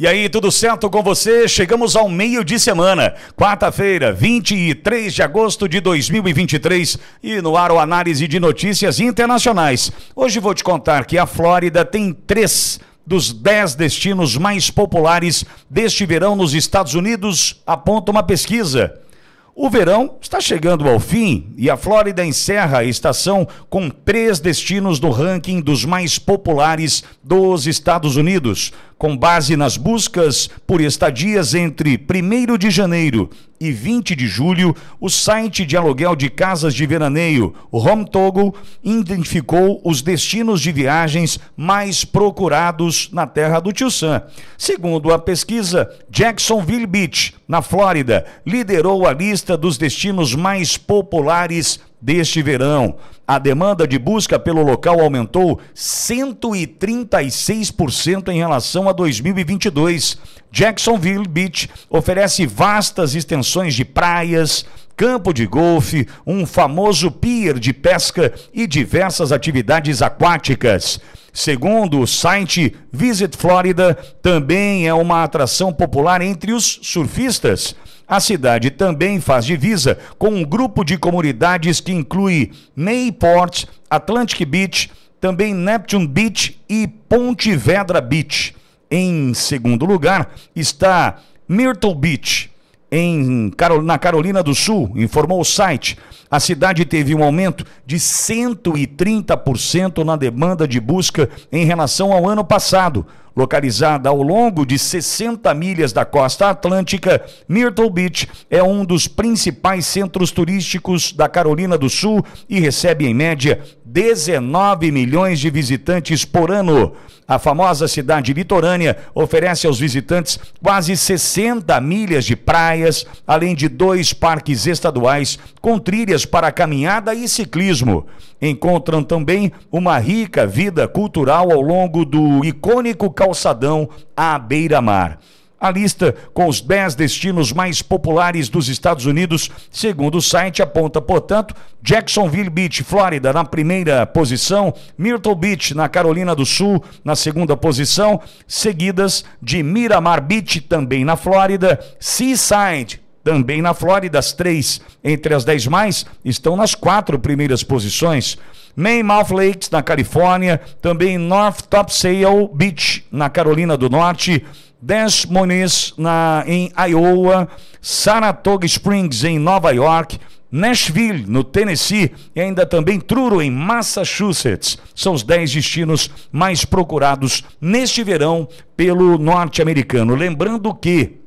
E aí, tudo certo com você? Chegamos ao meio de semana, quarta-feira, 23 de agosto de 2023, e no ar o análise de notícias internacionais. Hoje vou te contar que a Flórida tem três dos dez destinos mais populares deste verão nos Estados Unidos, aponta uma pesquisa. O verão está chegando ao fim e a Flórida encerra a estação com três destinos no ranking dos mais populares dos Estados Unidos com base nas buscas por estadias entre 1 de janeiro e 20 de julho, o site de aluguel de casas de veraneio, Home Toggle, identificou os destinos de viagens mais procurados na terra do Tio Sam. Segundo a pesquisa, Jacksonville Beach, na Flórida, liderou a lista dos destinos mais populares deste verão. A demanda de busca pelo local aumentou 136% em relação a 2022. Jacksonville Beach oferece vastas extensões de praias, campo de golfe, um famoso pier de pesca e diversas atividades aquáticas. Segundo o site Visit Florida, também é uma atração popular entre os surfistas. A cidade também faz divisa com um grupo de comunidades que inclui Mayport, Atlantic Beach, também Neptune Beach e Pontevedra Beach. Em segundo lugar está Myrtle Beach em na Carolina do Sul, informou o site, a cidade teve um aumento de 130% na demanda de busca em relação ao ano passado. Localizada ao longo de 60 milhas da costa atlântica, Myrtle Beach é um dos principais centros turísticos da Carolina do Sul e recebe, em média, 19 milhões de visitantes por ano. A famosa cidade litorânea oferece aos visitantes quase 60 milhas de praias, além de dois parques estaduais com trilhas para caminhada e ciclismo. Encontram também uma rica vida cultural ao longo do icônico calçadão calçadão à beira-mar. A lista com os 10 destinos mais populares dos Estados Unidos, segundo o site, aponta, portanto, Jacksonville Beach, Flórida, na primeira posição, Myrtle Beach, na Carolina do Sul, na segunda posição, seguidas de Miramar Beach, também na Flórida, Seaside, também na Flórida, as três entre as dez mais estão nas quatro primeiras posições. Maymouth Lakes, na Califórnia, também North Topsail Beach, na Carolina do Norte, Des Moines, na, em Iowa, Saratoga Springs, em Nova York, Nashville, no Tennessee, e ainda também Truro, em Massachusetts. São os 10 destinos mais procurados neste verão pelo norte-americano. Lembrando que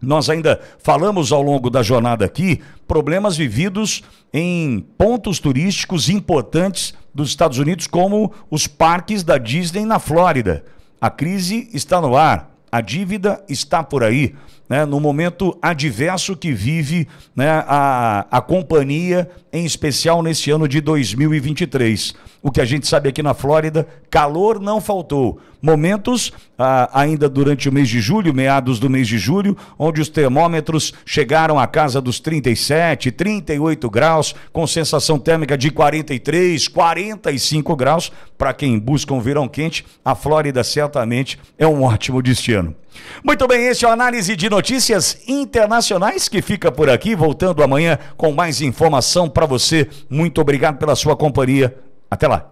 nós ainda falamos ao longo da jornada aqui problemas vividos em pontos turísticos importantes dos Estados Unidos, como os parques da Disney na Flórida. A crise está no ar, a dívida está por aí. Né, no momento adverso que vive né, a, a companhia, em especial nesse ano de 2023 o que a gente sabe aqui na Flórida, calor não faltou. Momentos ah, ainda durante o mês de julho, meados do mês de julho, onde os termômetros chegaram à casa dos 37, 38 graus, com sensação térmica de 43, 45 graus. Para quem busca um verão quente, a Flórida certamente é um ótimo destino. Muito bem, esse é o Análise de Notícias Internacionais que fica por aqui, voltando amanhã com mais informação para você. Muito obrigado pela sua companhia até lá!